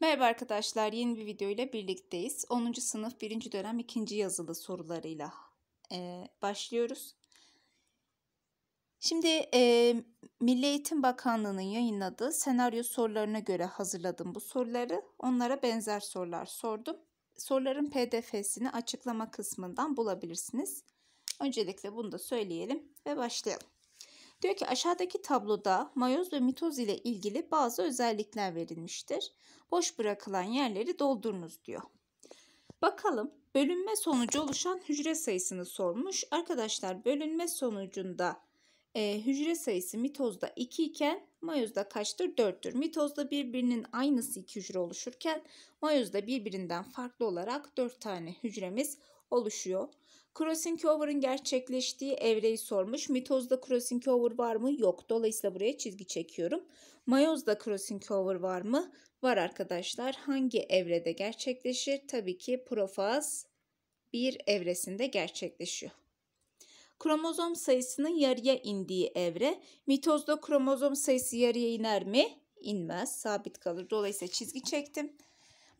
Merhaba arkadaşlar, yeni bir video ile birlikteyiz. 10. sınıf 1. dönem 2. yazılı sorularıyla e, başlıyoruz. Şimdi e, Milli Eğitim Bakanlığı'nın yayınladığı senaryo sorularına göre hazırladım bu soruları. Onlara benzer sorular sordum. Soruların pdf'sini açıklama kısmından bulabilirsiniz. Öncelikle bunu da söyleyelim ve başlayalım. Diyor ki aşağıdaki tabloda mayoz ve mitoz ile ilgili bazı özellikler verilmiştir. Boş bırakılan yerleri doldurunuz diyor. Bakalım bölünme sonucu oluşan hücre sayısını sormuş. Arkadaşlar bölünme sonucunda e, hücre sayısı mitozda 2 iken mayozda kaçtır? 4'tür. Mitozda birbirinin aynısı 2 hücre oluşurken mayozda birbirinden farklı olarak 4 tane hücremiz oluşuyor. Crossing gerçekleştiği evreyi sormuş. Mitozda crossing var mı? Yok. Dolayısıyla buraya çizgi çekiyorum. Mayozda crossing var mı? Var arkadaşlar. Hangi evrede gerçekleşir? Tabii ki profaz bir evresinde gerçekleşiyor. Kromozom sayısının yarıya indiği evre. Mitozda kromozom sayısı yarıya iner mi? İnmez. Sabit kalır. Dolayısıyla çizgi çektim.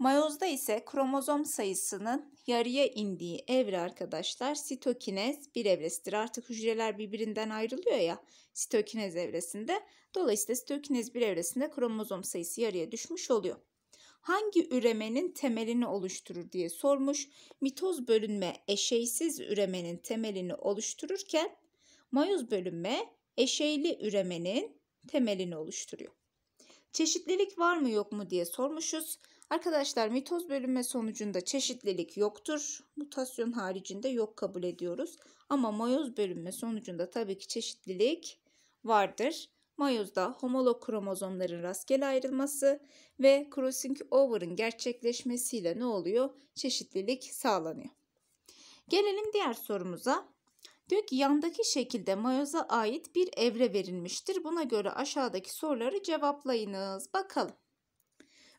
Mayozda ise kromozom sayısının yarıya indiği evre arkadaşlar sitokinez bir evresidir. Artık hücreler birbirinden ayrılıyor ya sitokinez evresinde. Dolayısıyla sitokinez bir evresinde kromozom sayısı yarıya düşmüş oluyor. Hangi üremenin temelini oluşturur diye sormuş. Mitoz bölünme eşeysiz üremenin temelini oluştururken mayoz bölünme eşeyli üremenin temelini oluşturuyor. Çeşitlilik var mı yok mu diye sormuşuz. Arkadaşlar mitoz bölünme sonucunda çeşitlilik yoktur. Mutasyon haricinde yok kabul ediyoruz. Ama mayoz bölünme sonucunda tabii ki çeşitlilik vardır. Mayozda homolog kromozomların rastgele ayrılması ve crossing over'ın gerçekleşmesiyle ne oluyor? Çeşitlilik sağlanıyor. Gelelim diğer sorumuza. Diyor ki yandaki şekilde mayoza ait bir evre verilmiştir. Buna göre aşağıdaki soruları cevaplayınız. Bakalım.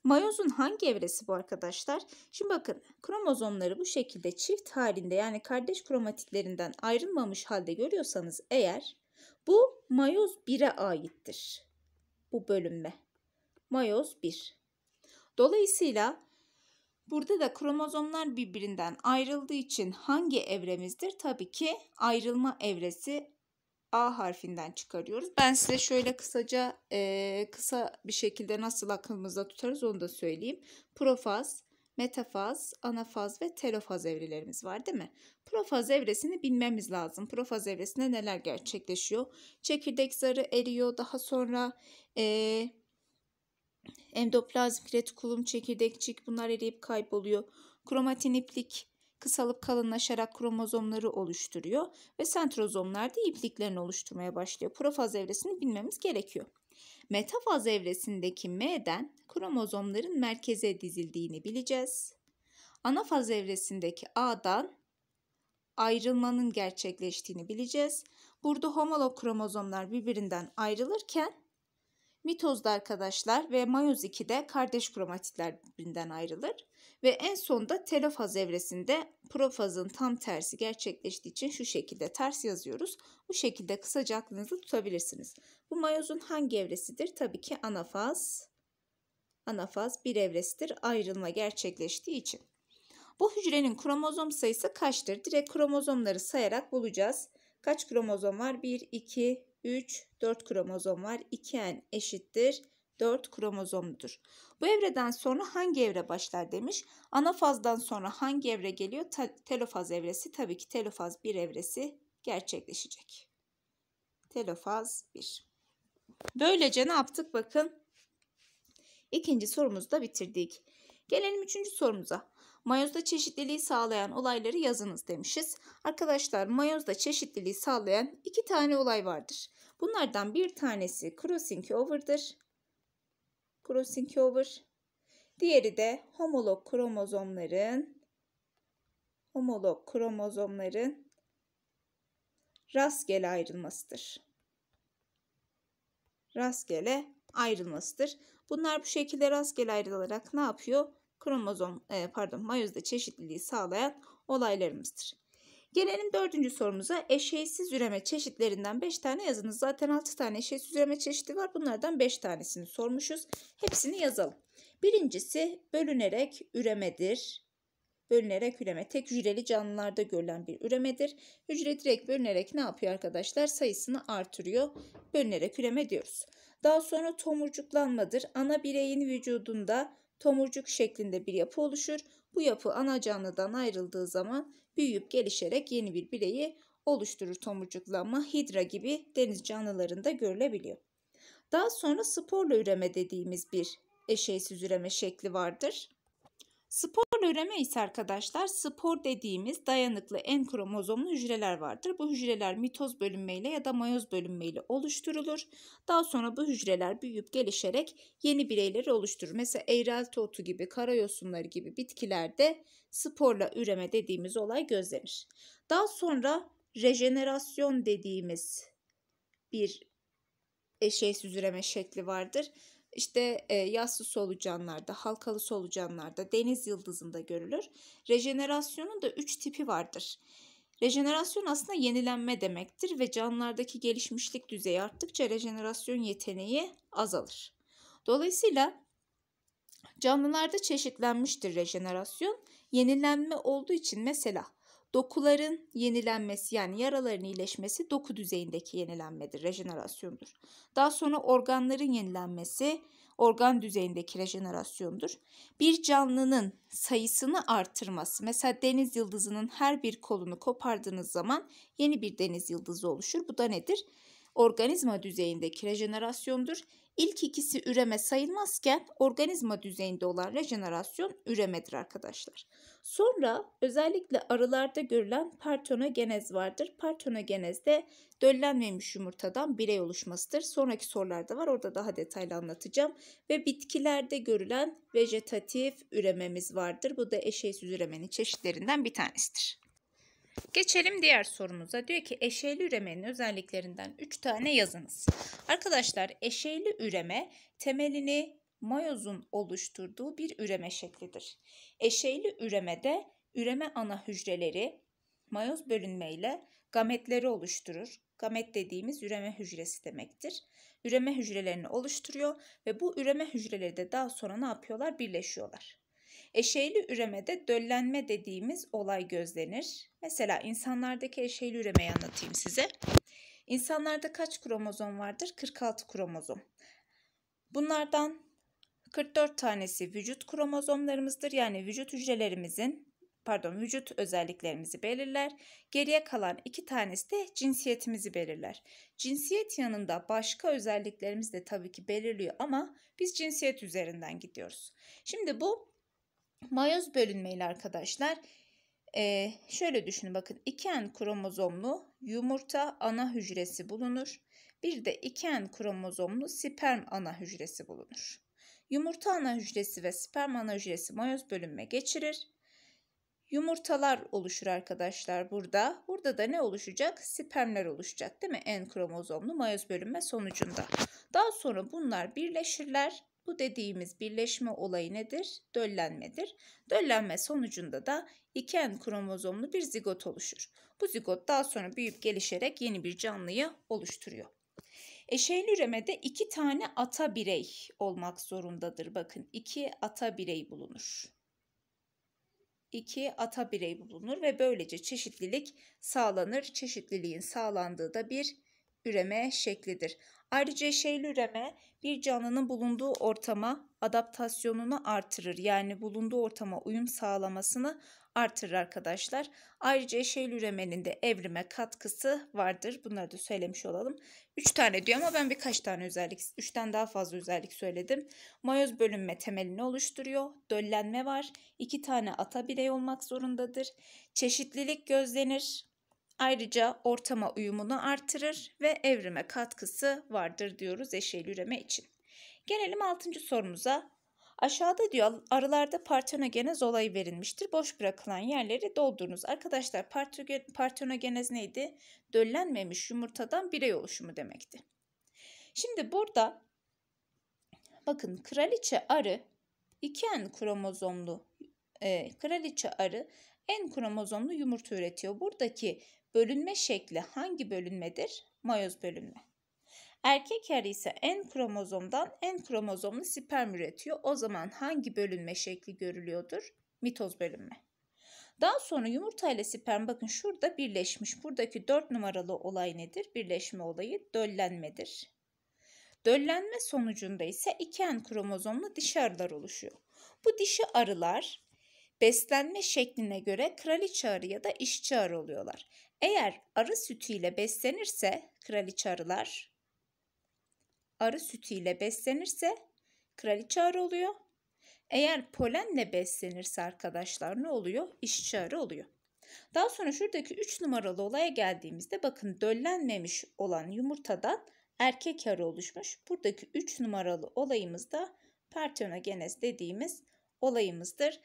Mayozun hangi evresi bu arkadaşlar? Şimdi bakın kromozomları bu şekilde çift halinde yani kardeş kromatitlerinden ayrılmamış halde görüyorsanız eğer bu mayoz 1'e aittir. Bu bölünme. Mayoz 1. Dolayısıyla Burada da kromozomlar birbirinden ayrıldığı için hangi evremizdir? Tabii ki ayrılma evresi A harfinden çıkarıyoruz. Ben size şöyle kısaca e, kısa bir şekilde nasıl aklımızda tutarız onu da söyleyeyim. Profaz, metafaz, anafaz ve telofaz evrelerimiz var değil mi? Profaz evresini bilmemiz lazım. Profaz evresinde neler gerçekleşiyor? Çekirdek zarı eriyor. Daha sonra e, endoplazmik retikulum, çekirdekçik bunlar eriyip kayboluyor. Kromatin iplik kısalıp kalınlaşarak kromozomları oluşturuyor ve sentrozomlar da ipliklerini oluşturmaya başlıyor. Profaz evresini bilmemiz gerekiyor. Metafaz evresindeki M'den kromozomların merkeze dizildiğini bileceğiz. Anafaz evresindeki A'dan ayrılmanın gerçekleştiğini bileceğiz. Burada homolog kromozomlar birbirinden ayrılırken Mitozda arkadaşlar ve mayoz 2'de kardeş kromatitler birbirinden ayrılır. Ve en sonda telofaz evresinde profazın tam tersi gerçekleştiği için şu şekilde ters yazıyoruz. Bu şekilde kısaca aklınızda tutabilirsiniz. Bu mayozun hangi evresidir? Tabii ki anafaz. Anafaz bir evresidir ayrılma gerçekleştiği için. Bu hücrenin kromozom sayısı kaçtır? Direkt kromozomları sayarak bulacağız. Kaç kromozom var? 1, 2, 3, 4 kromozom var. 2N eşittir 4 kromozomludur. Bu evreden sonra hangi evre başlar demiş. Ana fazdan sonra hangi evre geliyor? telofaz evresi. Tabii ki telofaz 1 evresi gerçekleşecek. Telofaz 1. Böylece ne yaptık? Bakın ikinci sorumuzu da bitirdik. Gelelim üçüncü sorumuza. Mayozda çeşitliliği sağlayan olayları yazınız demişiz. Arkadaşlar mayozda çeşitliliği sağlayan iki tane olay vardır. Bunlardan bir tanesi crossing over'dır. Crossing over. Diğeri de homolog kromozomların homolog kromozomların rastgele ayrılmasıdır. Rastgele ayrılmasıdır. Bunlar bu şekilde rastgele ayrılarak ne yapıyor? kromozom e, pardon mayozda çeşitliliği sağlayan olaylarımızdır. Gelelim dördüncü sorumuza. Eşeğsiz üreme çeşitlerinden 5 tane yazınız. Zaten 6 tane eşeğsiz üreme çeşidi var. Bunlardan 5 tanesini sormuşuz. Hepsini yazalım. Birincisi bölünerek üremedir. Bölünerek üreme tek hücreli canlılarda görülen bir üremedir. Hücre direkt bölünerek ne yapıyor arkadaşlar? Sayısını artırıyor. Bölünerek üreme diyoruz. Daha sonra tomurcuklanmadır. Ana bireyin vücudunda tomurcuk şeklinde bir yapı oluşur. Bu yapı ana canlıdan ayrıldığı zaman büyüyüp gelişerek yeni bir bireyi oluşturur tomurcuklanma hidra gibi deniz canlılarında görülebiliyor. Daha sonra sporla üreme dediğimiz bir eşeysiz üreme şekli vardır. Spor üreme ise arkadaşlar spor dediğimiz dayanıklı en kromozomlu hücreler vardır. Bu hücreler mitoz bölünmeyle ya da mayoz bölünmeyle oluşturulur. Daha sonra bu hücreler büyüyüp gelişerek yeni bireyleri oluşturur. Mesela eğrelti otu gibi, karayosunları gibi bitkilerde sporla üreme dediğimiz olay gözlenir. Daha sonra rejenerasyon dediğimiz bir e, şey üreme şekli vardır. İşte e, yassı solucanlarda, halkalı solucanlarda, deniz yıldızında görülür. Rejenerasyonun da üç tipi vardır. Rejenerasyon aslında yenilenme demektir ve canlılardaki gelişmişlik düzeyi arttıkça rejenerasyon yeteneği azalır. Dolayısıyla canlılarda çeşitlenmiştir rejenerasyon. Yenilenme olduğu için mesela Dokuların yenilenmesi yani yaraların iyileşmesi doku düzeyindeki yenilenmedir, rejenerasyondur. Daha sonra organların yenilenmesi organ düzeyindeki rejenerasyondur. Bir canlının sayısını artırması, mesela deniz yıldızının her bir kolunu kopardığınız zaman yeni bir deniz yıldızı oluşur. Bu da nedir? Organizma düzeyindeki rejenerasyondur. İlk ikisi üreme sayılmazken organizma düzeyinde olan rejenerasyon üremedir arkadaşlar. Sonra özellikle arılarda görülen partonogenez vardır. Partonogenez de döllenmemiş yumurtadan birey oluşmasıdır. Sonraki sorularda var orada daha detaylı anlatacağım. Ve bitkilerde görülen vejetatif ürememiz vardır. Bu da eşeysiz üremenin çeşitlerinden bir tanesidir. Geçelim diğer sorumuza. Diyor ki eşeğli üremenin özelliklerinden 3 tane yazınız. Arkadaşlar eşeğli üreme temelini mayozun oluşturduğu bir üreme şeklidir. Eşeğli üremede üreme ana hücreleri mayoz bölünmeyle gametleri oluşturur. Gamet dediğimiz üreme hücresi demektir. Üreme hücrelerini oluşturuyor ve bu üreme hücreleri de daha sonra ne yapıyorlar? Birleşiyorlar. Eşeyli üremede döllenme dediğimiz olay gözlenir. Mesela insanlardaki eşeyli üremeyi anlatayım size. İnsanlarda kaç kromozom vardır? 46 kromozom. Bunlardan 44 tanesi vücut kromozomlarımızdır. Yani vücut hücrelerimizin pardon vücut özelliklerimizi belirler. Geriye kalan iki tanesi de cinsiyetimizi belirler. Cinsiyet yanında başka özelliklerimiz de tabii ki belirliyor ama biz cinsiyet üzerinden gidiyoruz. Şimdi bu Mayoz bölünmeyle arkadaşlar ee, şöyle düşünün bakın iken kromozomlu yumurta ana hücresi bulunur. Bir de iken kromozomlu sperm ana hücresi bulunur. Yumurta ana hücresi ve sperm ana hücresi mayoz bölünme geçirir. Yumurtalar oluşur arkadaşlar burada. Burada da ne oluşacak? Spermler oluşacak değil mi? En kromozomlu mayoz bölünme sonucunda. Daha sonra bunlar birleşirler bu dediğimiz birleşme olayı nedir? Döllenmedir. Döllenme sonucunda da iki en kromozomlu bir zigot oluşur. Bu zigot daha sonra büyüyüp gelişerek yeni bir canlıyı oluşturuyor. Eşeyli üremede iki tane ata birey olmak zorundadır. Bakın iki ata birey bulunur. İki ata birey bulunur ve böylece çeşitlilik sağlanır. Çeşitliliğin sağlandığı da bir üreme şeklidir. Ayrıca şeyli üreme bir canlının bulunduğu ortama adaptasyonunu artırır. Yani bulunduğu ortama uyum sağlamasını artırır arkadaşlar. Ayrıca eşeğil üremenin de evrime katkısı vardır. Bunları da söylemiş olalım. 3 tane diyor ama ben birkaç tane özellik, 3'ten daha fazla özellik söyledim. Mayoz bölünme temelini oluşturuyor. Döllenme var. 2 tane ata birey olmak zorundadır. Çeşitlilik gözlenir. Ayrıca ortama uyumunu artırır ve evrime katkısı vardır diyoruz eşeğli üreme için. Gelelim 6. sorumuza. Aşağıda diyor arılarda partenogenez olayı verilmiştir. Boş bırakılan yerleri doldurunuz. Arkadaşlar partenogenez neydi? Döllenmemiş yumurtadan birey oluşumu demekti. Şimdi burada bakın kraliçe arı iki en kromozomlu e, kraliçe arı en kromozomlu yumurta üretiyor. Buradaki Bölünme şekli hangi bölünmedir? Mayoz bölünme. Erkek yarı ise en kromozomdan en kromozomlu sperm üretiyor. O zaman hangi bölünme şekli görülüyordur? Mitoz bölünme. Daha sonra yumurta ile sperm bakın şurada birleşmiş. Buradaki 4 numaralı olay nedir? Birleşme olayı döllenmedir. Döllenme sonucunda ise iki en kromozomlu dişi arılar oluşuyor. Bu dişi arılar beslenme şekline göre kraliçe arı ya da işçi arı oluyorlar. Eğer arı sütüyle beslenirse kraliçe arılar, arı sütüyle beslenirse kraliçe arı oluyor. Eğer polenle beslenirse arkadaşlar ne oluyor? İşçi arı oluyor. Daha sonra şuradaki 3 numaralı olaya geldiğimizde bakın döllenmemiş olan yumurtadan erkek arı oluşmuş. Buradaki 3 numaralı olayımız da partenogenez dediğimiz olayımızdır.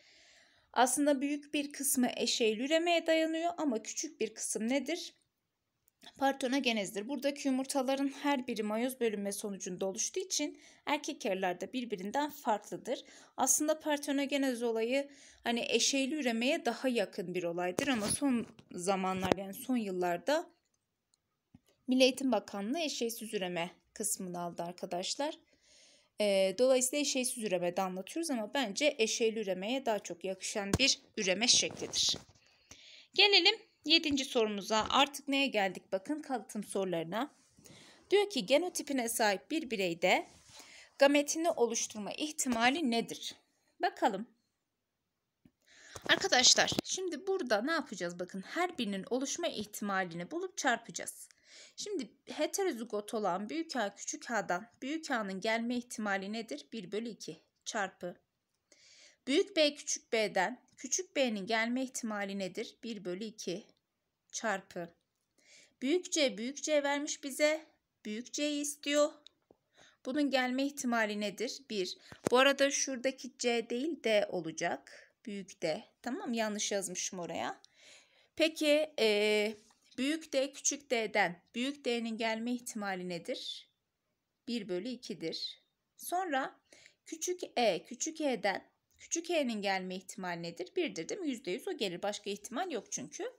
Aslında büyük bir kısmı eşeylülemeye dayanıyor ama küçük bir kısım nedir? Partonogenezdir. Buradaki yumurtaların her biri mayoz bölünme sonucunda oluştuğu için erkek arılar da birbirinden farklıdır. Aslında partonogenez olayı hani eşeyli üremeye daha yakın bir olaydır ama son zamanlar yani son yıllarda Milli Eğitim Bakanlığı eşeysiz üreme kısmını aldı arkadaşlar. E, dolayısıyla eşeğsiz üreme de anlatıyoruz ama bence eşeğli üremeye daha çok yakışan bir üreme şeklidir. Gelelim 7. sorumuza. Artık neye geldik? Bakın kalıtım sorularına. Diyor ki genotipine sahip bir bireyde gametini oluşturma ihtimali nedir? Bakalım. Arkadaşlar şimdi burada ne yapacağız? Bakın her birinin oluşma ihtimalini bulup çarpacağız. Şimdi heterozigot olan büyük A küçük A'dan büyük A'nın gelme ihtimali nedir? 1 bölü 2 çarpı. Büyük B küçük B'den küçük B'nin gelme ihtimali nedir? 1 bölü 2 çarpı. Büyük C büyük C vermiş bize. Büyük C'yi istiyor. Bunun gelme ihtimali nedir? 1. Bu arada şuradaki C değil D olacak. Büyük D. Tamam yanlış yazmışım oraya. Peki e, Büyük D küçük D'den büyük D'nin gelme ihtimali nedir? 1 bölü 2'dir. Sonra küçük E küçük E'den küçük E'nin gelme ihtimali nedir? 1'dir değil mi? %100 o gelir. Başka ihtimal yok çünkü.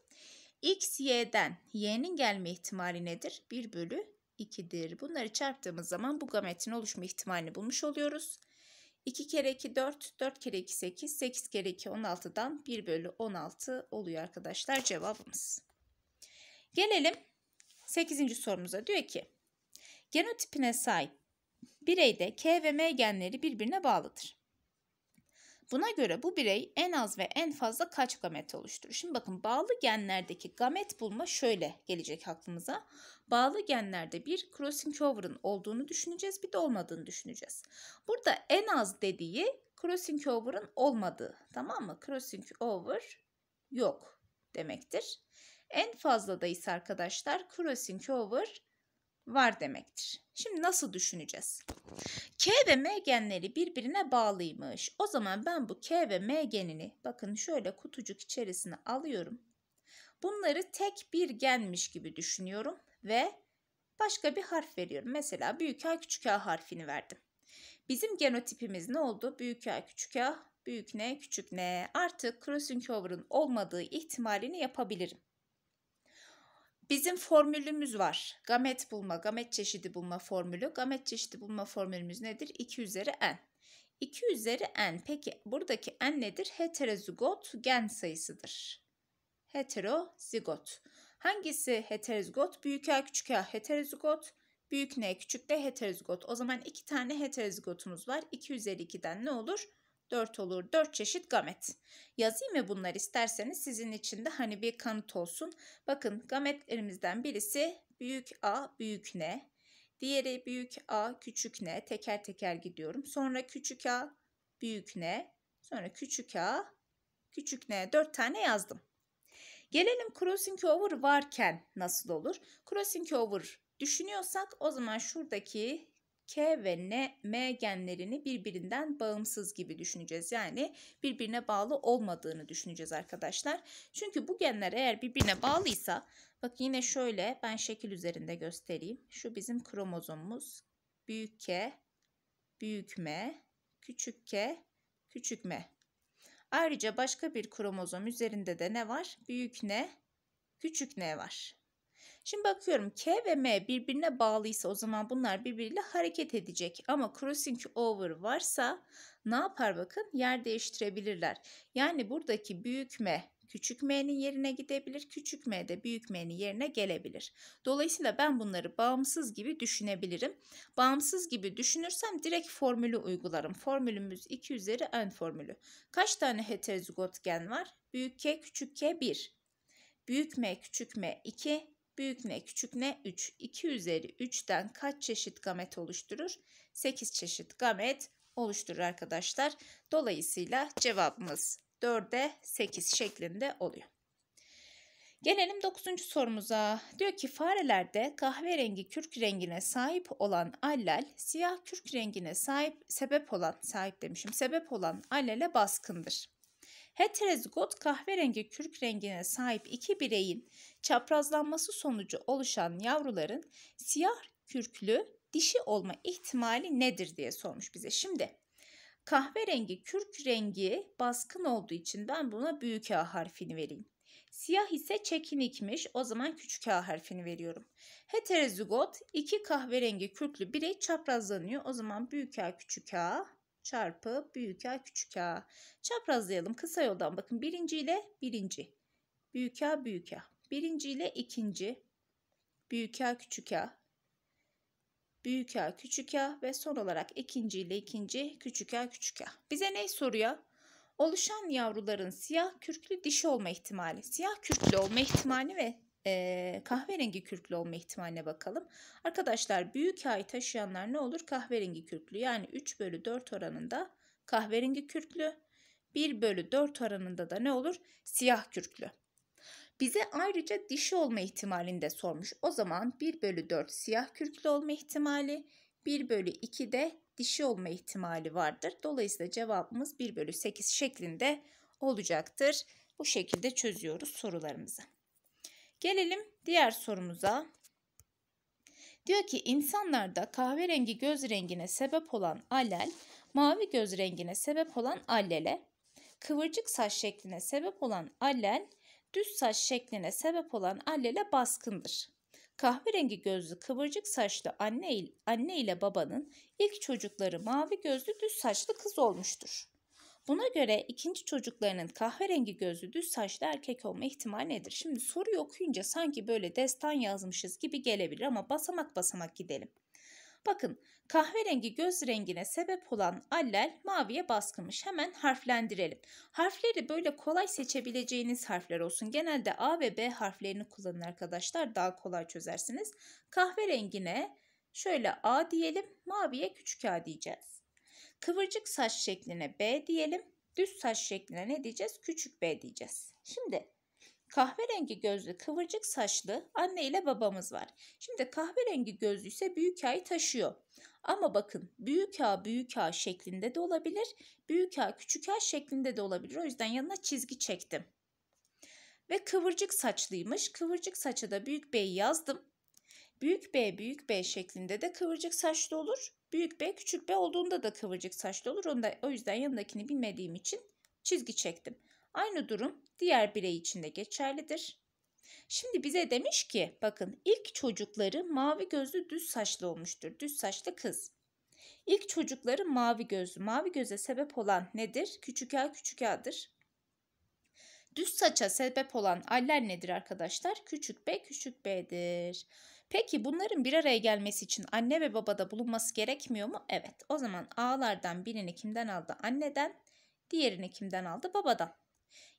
X, Y'den Y'nin gelme ihtimali nedir? 1 bölü 2'dir. Bunları çarptığımız zaman bu gametin oluşma ihtimalini bulmuş oluyoruz. 2 kere 2 4, 4 kere 2 8, 8 kere 2 16'dan 1 bölü 16 oluyor arkadaşlar cevabımız. Gelelim 8. sorumuza. Diyor ki genotipine sahip bireyde K ve M genleri birbirine bağlıdır. Buna göre bu birey en az ve en fazla kaç gamet oluşturur? Şimdi bakın bağlı genlerdeki gamet bulma şöyle gelecek aklımıza. Bağlı genlerde bir crossing over'ın olduğunu düşüneceğiz bir de olmadığını düşüneceğiz. Burada en az dediği crossing over'ın olmadığı tamam mı? Crossing over yok demektir. En fazla da ise arkadaşlar crossing over var demektir. Şimdi nasıl düşüneceğiz? K ve M genleri birbirine bağlıymış. O zaman ben bu K ve M genini bakın şöyle kutucuk içerisine alıyorum. Bunları tek bir genmiş gibi düşünüyorum ve başka bir harf veriyorum. Mesela büyük A küçük A harfini verdim. Bizim genotipimiz ne oldu? Büyük A küçük A, büyük N küçük N. Artık crossing over'ın olmadığı ihtimalini yapabilirim. Bizim formülümüz var. Gamet bulma, gamet çeşidi bulma formülü. Gamet çeşidi bulma formülümüz nedir? 2 üzeri n. 2 üzeri n. Peki buradaki n nedir? Heterozigot gen sayısıdır. Heterozigot. Hangisi heterozigot? Büyük A küçük A heterozigot. Büyük N küçük D heterozigot. O zaman iki tane heterozigotumuz var. 2 üzeri 2'den ne olur? 4 olur. 4 çeşit gamet. Yazayım mı bunlar isterseniz sizin için de hani bir kanıt olsun. Bakın gametlerimizden birisi büyük A büyük N. Diğeri büyük A küçük N. Teker teker gidiyorum. Sonra küçük A büyük N. Sonra küçük A küçük N. 4 tane yazdım. Gelelim crossing over varken nasıl olur? Crossing over düşünüyorsak o zaman şuradaki K ve N, M genlerini birbirinden bağımsız gibi düşüneceğiz. Yani birbirine bağlı olmadığını düşüneceğiz arkadaşlar. Çünkü bu genler eğer birbirine bağlıysa bak yine şöyle ben şekil üzerinde göstereyim. Şu bizim kromozomumuz. Büyük K, büyük M, küçük K, küçük M. Ayrıca başka bir kromozom üzerinde de ne var? Büyük N, küçük N var. Şimdi bakıyorum K ve M birbirine bağlıysa o zaman bunlar birbiriyle hareket edecek. Ama crossing over varsa ne yapar bakın yer değiştirebilirler. Yani buradaki büyük M küçük m'nin yerine gidebilir, küçük m de büyük m'nin yerine gelebilir. Dolayısıyla ben bunları bağımsız gibi düşünebilirim. Bağımsız gibi düşünürsem direkt formülü uygularım. Formülümüz 2 üzeri n formülü. Kaç tane heterozigot gen var? Büyük k, küçük k 1. Büyük m, küçük m 2. Büyük ne küçük ne 3. 2 üzeri 3'ten kaç çeşit gamet oluşturur? 8 çeşit gamet oluşturur arkadaşlar. Dolayısıyla cevabımız 4'e 8 şeklinde oluyor. Gelelim 9. sorumuza. Diyor ki farelerde kahverengi kürk rengine sahip olan allel, siyah kürk rengine sahip sebep olan, sahip demişim, sebep olan allele baskındır. Heterozigot kahverengi kürk rengine sahip iki bireyin çaprazlanması sonucu oluşan yavruların siyah kürklü dişi olma ihtimali nedir diye sormuş bize. Şimdi kahverengi kürk rengi baskın olduğu için ben buna büyük A harfini vereyim. Siyah ise çekinikmiş o zaman küçük A harfini veriyorum. Heterozigot iki kahverengi kürklü birey çaprazlanıyor o zaman büyük A küçük A çarpı büyük A küçük A. Çaprazlayalım kısa yoldan bakın birinci ile birinci. Büyük A büyük A. Birinci ile ikinci. Büyük A küçük A. Büyük A küçük A ve son olarak ikinci ile ikinci küçük A küçük A. Bize ne soruyor? Oluşan yavruların siyah kürklü dişi olma ihtimali, siyah kürklü olma ihtimali ve kahverengi kürklü olma ihtimaline bakalım. Arkadaşlar büyük ay taşıyanlar ne olur? Kahverengi kürklü yani 3 bölü 4 oranında kahverengi kürklü 1 bölü 4 oranında da ne olur? Siyah kürklü. Bize ayrıca dişi olma ihtimalini de sormuş. O zaman 1 bölü 4 siyah kürklü olma ihtimali, 1 bölü 2 de dişi olma ihtimali vardır. Dolayısıyla cevabımız 1 bölü 8 şeklinde olacaktır. Bu şekilde çözüyoruz sorularımızı. Gelelim diğer sorumuza. Diyor ki insanlarda kahverengi göz rengine sebep olan alel, mavi göz rengine sebep olan allele, kıvırcık saç şekline sebep olan allel, düz saç şekline sebep olan allele baskındır. Kahverengi gözlü kıvırcık saçlı anne, anne ile babanın ilk çocukları mavi gözlü düz saçlı kız olmuştur. Buna göre ikinci çocuklarının kahverengi gözlü düz saçlı erkek olma ihtimali nedir? Şimdi soruyu okuyunca sanki böyle destan yazmışız gibi gelebilir ama basamak basamak gidelim. Bakın kahverengi göz rengine sebep olan allel maviye baskınmış. Hemen harflendirelim. Harfleri böyle kolay seçebileceğiniz harfler olsun. Genelde A ve B harflerini kullanın arkadaşlar. Daha kolay çözersiniz. Kahverengine şöyle A diyelim. Maviye küçük A diyeceğiz. Kıvırcık saç şekline B diyelim. Düz saç şekline ne diyeceğiz? Küçük B diyeceğiz. Şimdi kahverengi gözlü kıvırcık saçlı anne ile babamız var. Şimdi kahverengi gözlü ise büyük A'yı taşıyor. Ama bakın büyük A büyük A şeklinde de olabilir. Büyük A küçük A şeklinde de olabilir. O yüzden yanına çizgi çektim. Ve kıvırcık saçlıymış. Kıvırcık saça da büyük B'yi yazdım. Büyük B büyük B şeklinde de kıvırcık saçlı olur. Büyük B küçük B olduğunda da kıvırcık saçlı olur. Onu da, o yüzden yanındakini bilmediğim için çizgi çektim. Aynı durum diğer birey için de geçerlidir. Şimdi bize demiş ki bakın ilk çocukları mavi gözlü düz saçlı olmuştur. Düz saçlı kız. İlk çocukları mavi gözlü. Mavi göze sebep olan nedir? Küçük A küçük A'dır. Düz saça sebep olan aller nedir arkadaşlar? Küçük B küçük B'dir. Peki bunların bir araya gelmesi için anne ve babada bulunması gerekmiyor mu? Evet. O zaman A'lardan birini kimden aldı? Anneden. Diğerini kimden aldı? Babadan.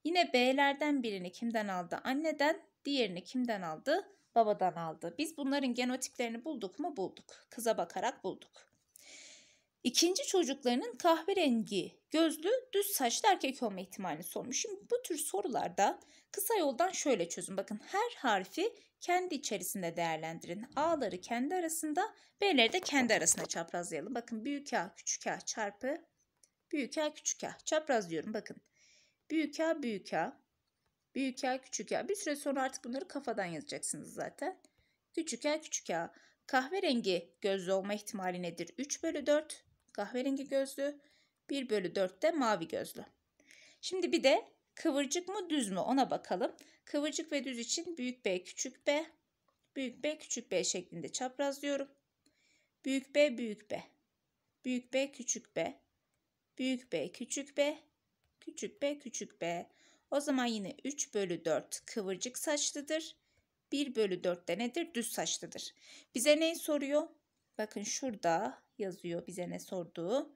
Yine B'lerden birini kimden aldı? Anneden. Diğerini kimden aldı? Babadan aldı. Biz bunların genotiplerini bulduk mu? Bulduk. Kıza bakarak bulduk. İkinci çocuklarının kahverengi gözlü düz saçlı erkek olma ihtimalini sormuş. Şimdi bu tür sorularda kısa yoldan şöyle çözün. Bakın her harfi kendi içerisinde değerlendirin. A'ları kendi arasında, B'leri de kendi arasında çaprazlayalım. Bakın büyük A küçük A çarpı büyük A küçük A. Çapraz diyorum bakın. Büyük A büyük A. Büyük A küçük A. Bir süre sonra artık bunları kafadan yazacaksınız zaten. Küçük A küçük A. Kahverengi gözlü olma ihtimali nedir? 3 bölü 4 kahverengi gözlü. 1 bölü 4 de mavi gözlü. Şimdi bir de kıvırcık mı düz mü ona bakalım. Kıvırcık ve düz için büyük B küçük B, büyük B küçük B şeklinde çaprazlıyorum. Büyük B büyük B, büyük B küçük B, büyük B küçük B, küçük B küçük B. O zaman yine 3 bölü 4 kıvırcık saçlıdır. 1 bölü 4 de nedir? Düz saçlıdır. Bize ne soruyor? Bakın şurada yazıyor bize ne sorduğu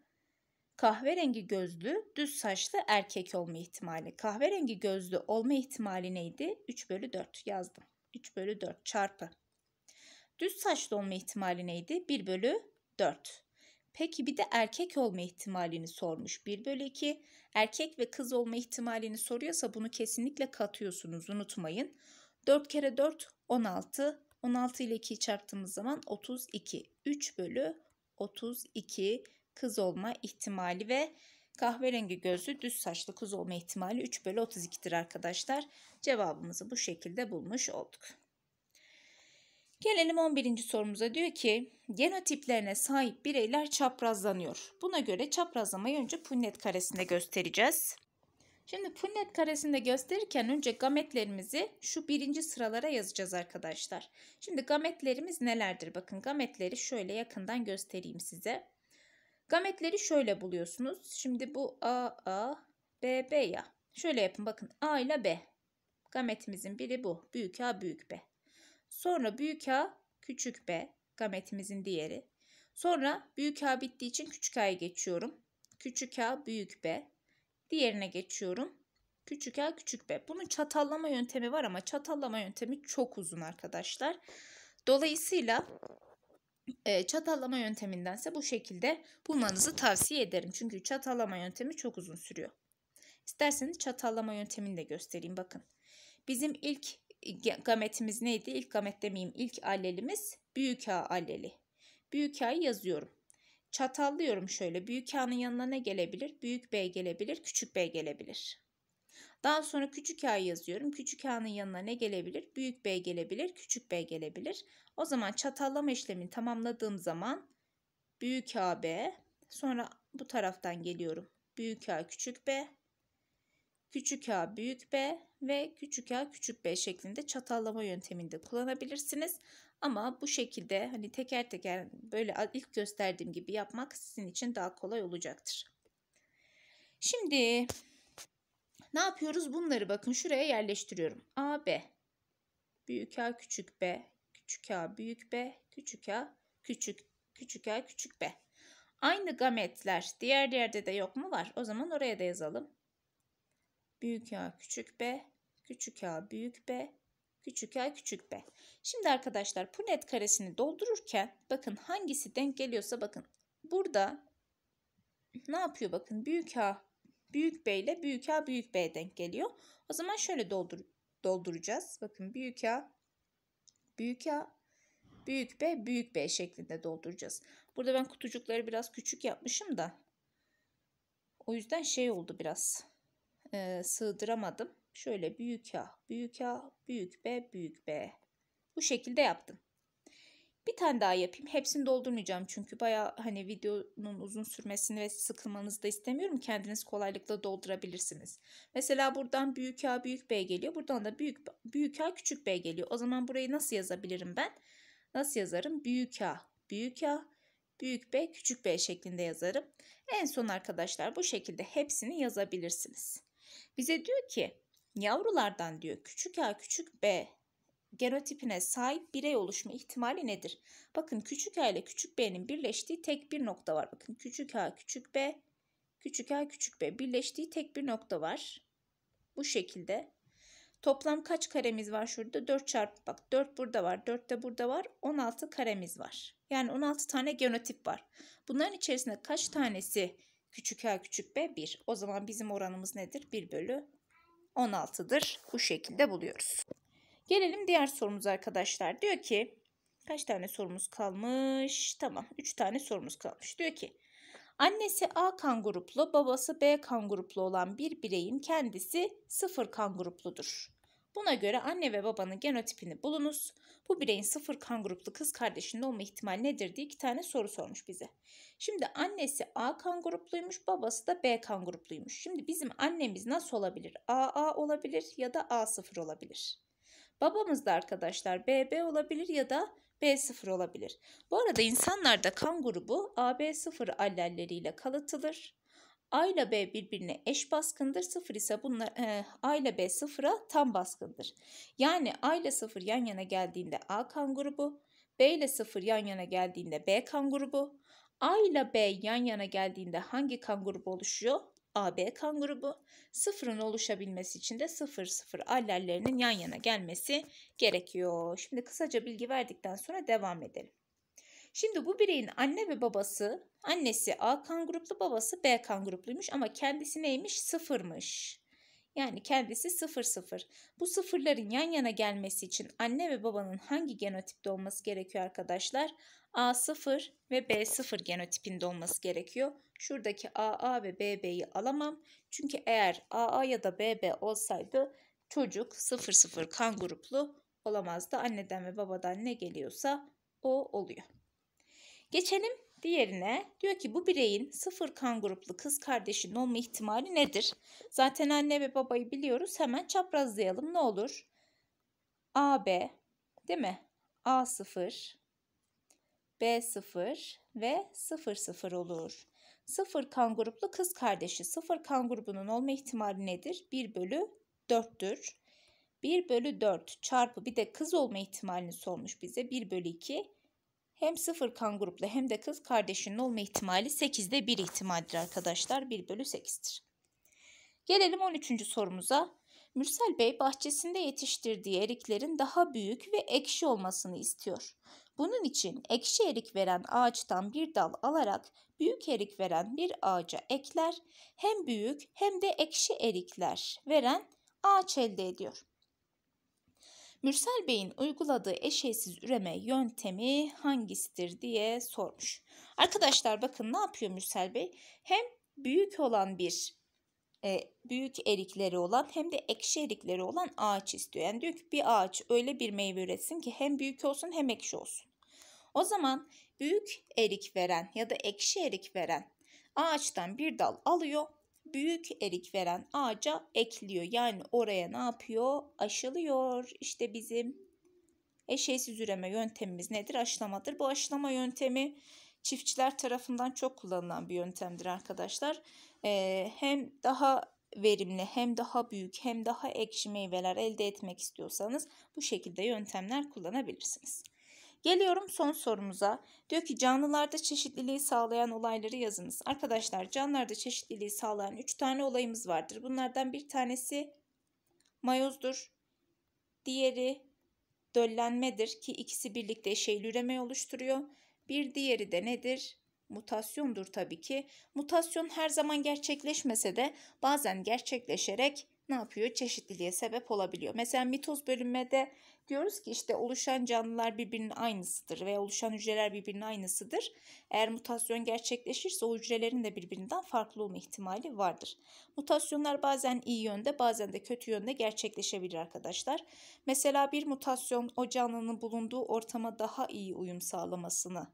kahverengi gözlü, düz saçlı erkek olma ihtimali. Kahverengi gözlü olma ihtimali neydi? 3 bölü 4 yazdım. 3 bölü 4 çarpı. Düz saçlı olma ihtimali neydi? 1 bölü 4. Peki bir de erkek olma ihtimalini sormuş. 1 bölü 2 erkek ve kız olma ihtimalini soruyorsa bunu kesinlikle katıyorsunuz unutmayın. 4 kere 4 16. 16 ile 2'yi çarptığımız zaman 32. 3 bölü 32 kız olma ihtimali ve kahverengi gözlü düz saçlı kız olma ihtimali 3 bölü 32'dir arkadaşlar. Cevabımızı bu şekilde bulmuş olduk. Gelelim 11. sorumuza diyor ki genotiplerine sahip bireyler çaprazlanıyor. Buna göre çaprazlamayı önce punnet karesinde göstereceğiz. Şimdi punnet karesinde gösterirken önce gametlerimizi şu birinci sıralara yazacağız arkadaşlar. Şimdi gametlerimiz nelerdir? Bakın gametleri şöyle yakından göstereyim size. Gametleri şöyle buluyorsunuz. Şimdi bu A, A, B, B ya. Şöyle yapın bakın A ile B. Gametimizin biri bu. Büyük A, büyük B. Sonra büyük A, küçük B. Gametimizin diğeri. Sonra büyük A bittiği için küçük A'ya geçiyorum. Küçük A, büyük B. Diğerine geçiyorum. Küçük A, küçük B. Bunun çatallama yöntemi var ama çatallama yöntemi çok uzun arkadaşlar. Dolayısıyla e, çatallama yöntemindense bu şekilde bulmanızı tavsiye ederim. Çünkü çatallama yöntemi çok uzun sürüyor. İsterseniz çatallama yöntemini de göstereyim. Bakın bizim ilk gametimiz neydi? İlk gamet demeyeyim. İlk allelimiz büyük A alleli. Büyük A'yı yazıyorum. Çatallıyorum şöyle. Büyük A'nın yanına ne gelebilir? Büyük B gelebilir, küçük B gelebilir. Daha sonra küçük a yazıyorum. Küçük a'nın yanına ne gelebilir? Büyük b gelebilir, küçük b gelebilir. O zaman çatallama işlemini tamamladığım zaman büyük a b sonra bu taraftan geliyorum. Büyük a küçük b küçük a büyük b ve küçük a küçük b şeklinde çatallama yönteminde kullanabilirsiniz. Ama bu şekilde hani teker teker böyle ilk gösterdiğim gibi yapmak sizin için daha kolay olacaktır. Şimdi ne yapıyoruz? Bunları bakın şuraya yerleştiriyorum. A, B. Büyük A, küçük B. Küçük A, büyük B. Küçük A, küçük, küçük A, küçük B. Aynı gametler diğer yerde de yok mu? Var. O zaman oraya da yazalım. Büyük A, küçük B. Küçük A, büyük B. Küçük A, küçük B. Şimdi arkadaşlar bu net karesini doldururken bakın hangisi denk geliyorsa bakın. Burada ne yapıyor bakın? Büyük A Büyük B ile büyük A büyük B denk geliyor. O zaman şöyle doldur dolduracağız. Bakın büyük A büyük A büyük B büyük B şeklinde dolduracağız. Burada ben kutucukları biraz küçük yapmışım da o yüzden şey oldu biraz e, sığdıramadım. Şöyle büyük A büyük A büyük B büyük B bu şekilde yaptım. Bir tane daha yapayım. Hepsini doldurmayacağım çünkü baya hani videonun uzun sürmesini ve sıkılmanızı da istemiyorum. Kendiniz kolaylıkla doldurabilirsiniz. Mesela buradan büyük A büyük B geliyor. Buradan da büyük, büyük A küçük B geliyor. O zaman burayı nasıl yazabilirim ben? Nasıl yazarım? Büyük A büyük A büyük B küçük B şeklinde yazarım. En son arkadaşlar bu şekilde hepsini yazabilirsiniz. Bize diyor ki yavrulardan diyor küçük A küçük B genotipine sahip birey oluşma ihtimali nedir? Bakın küçük a ile küçük b'nin birleştiği tek bir nokta var. Bakın küçük a küçük b, küçük a küçük b birleştiği tek bir nokta var. Bu şekilde. Toplam kaç karemiz var şurada? 4 çarpı bak 4 burada var, 4 de burada var. 16 karemiz var. Yani 16 tane genotip var. Bunların içerisinde kaç tanesi küçük a küçük b? 1. O zaman bizim oranımız nedir? 1 bölü 16'dır. Bu şekilde buluyoruz. Gelelim diğer sorumuz arkadaşlar. Diyor ki kaç tane sorumuz kalmış? Tamam 3 tane sorumuz kalmış. Diyor ki annesi A kan gruplu babası B kan gruplu olan bir bireyin kendisi 0 kan grupludur. Buna göre anne ve babanın genotipini bulunuz. Bu bireyin sıfır kan gruplu kız kardeşinde olma ihtimal nedir diye iki tane soru sormuş bize. Şimdi annesi A kan grupluymuş, babası da B kan grupluymuş. Şimdi bizim annemiz nasıl olabilir? AA olabilir ya da a sıfır olabilir. Babamız da arkadaşlar BB olabilir ya da B0 olabilir. Bu arada insanlarda kan grubu AB0 allelleriyle kalıtılır. A ile B birbirine eş baskındır. 0 ise bunlar e, A ile B 0'a tam baskındır. Yani A ile 0 yan yana geldiğinde A kan grubu, B ile 0 yan yana geldiğinde B kan grubu, A ile B yan yana geldiğinde hangi kan grubu oluşuyor? AB kan grubu. Sıfırın oluşabilmesi için de 00 allellerinin yan yana gelmesi gerekiyor. Şimdi kısaca bilgi verdikten sonra devam edelim. Şimdi bu bireyin anne ve babası, annesi A kan gruplu, babası B kan grupluymuş ama kendisi neymiş? Sıfırmış. Yani kendisi 00. Sıfır. Bu sıfırların yan yana gelmesi için anne ve babanın hangi genotipte olması gerekiyor arkadaşlar? A0 ve B0 genotipinde olması gerekiyor. Şuradaki AA ve BB'yi alamam. Çünkü eğer AA ya da BB olsaydı çocuk 00 kan gruplu olamazdı. Anneden ve babadan ne geliyorsa o oluyor. Geçelim diğerine. Diyor ki bu bireyin 0 kan gruplu kız kardeşinin olma ihtimali nedir? Zaten anne ve babayı biliyoruz. Hemen çaprazlayalım ne olur? AB değil mi? A0 B0 ve 00 olur. 0 kan gruplu kız kardeşi. 0 kan grubunun olma ihtimali nedir? 1 bölü 4'tür. 1 bölü 4 çarpı bir de kız olma ihtimalini sormuş bize 1 bölü 2. Hem 0 kan gruplu hem de kız kardeşinin olma ihtimali 8'de 1 ihtimaldir arkadaşlar. 1 bölü 8'tir. Gelelim 13. sorumuza. Mürsel Bey bahçesinde yetiştirdiği eriklerin daha büyük ve ekşi olmasını istiyor. Bunun için ekşi erik veren ağaçtan bir dal alarak büyük erik veren bir ağaca ekler, hem büyük hem de ekşi erikler veren ağaç elde ediyor. Mürsel Bey'in uyguladığı eşeğsiz üreme yöntemi hangisidir diye sormuş. Arkadaşlar bakın ne yapıyor Mürsel Bey? Hem büyük olan bir e, büyük erikleri olan hem de ekşi erikleri olan ağaç istiyor. Yani diyor ki bir ağaç öyle bir meyve üretsin ki hem büyük olsun hem ekşi olsun. O zaman büyük erik veren ya da ekşi erik veren ağaçtan bir dal alıyor. Büyük erik veren ağaca ekliyor. Yani oraya ne yapıyor? Aşılıyor. İşte bizim eşeğsiz üreme yöntemimiz nedir? Aşılamadır. Bu aşılama yöntemi çiftçiler tarafından çok kullanılan bir yöntemdir arkadaşlar. Ee, hem daha verimli hem daha büyük hem daha ekşi meyveler elde etmek istiyorsanız bu şekilde yöntemler kullanabilirsiniz. Geliyorum son sorumuza. Diyor ki canlılarda çeşitliliği sağlayan olayları yazınız. Arkadaşlar canlılarda çeşitliliği sağlayan 3 tane olayımız vardır. Bunlardan bir tanesi mayozdur. Diğeri döllenmedir ki ikisi birlikte şeyli üreme oluşturuyor. Bir diğeri de nedir? Mutasyondur tabii ki. Mutasyon her zaman gerçekleşmese de bazen gerçekleşerek ne yapıyor? Çeşitliliğe sebep olabiliyor. Mesela mitoz bölünmede diyoruz ki işte oluşan canlılar birbirinin aynısıdır veya oluşan hücreler birbirinin aynısıdır. Eğer mutasyon gerçekleşirse o hücrelerin de birbirinden farklı olma ihtimali vardır. Mutasyonlar bazen iyi yönde bazen de kötü yönde gerçekleşebilir arkadaşlar. Mesela bir mutasyon o canlının bulunduğu ortama daha iyi uyum sağlamasını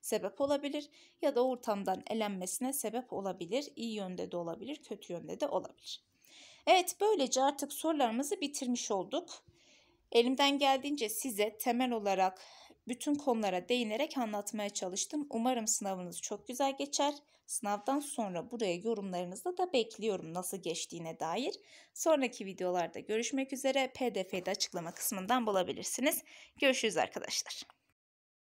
sebep olabilir ya da ortamdan elenmesine sebep olabilir. İyi yönde de olabilir, kötü yönde de olabilir. Evet böylece artık sorularımızı bitirmiş olduk. Elimden geldiğince size temel olarak bütün konulara değinerek anlatmaya çalıştım. Umarım sınavınız çok güzel geçer. Sınavdan sonra buraya yorumlarınızı da bekliyorum nasıl geçtiğine dair. Sonraki videolarda görüşmek üzere. PDF'de açıklama kısmından bulabilirsiniz. Görüşürüz arkadaşlar.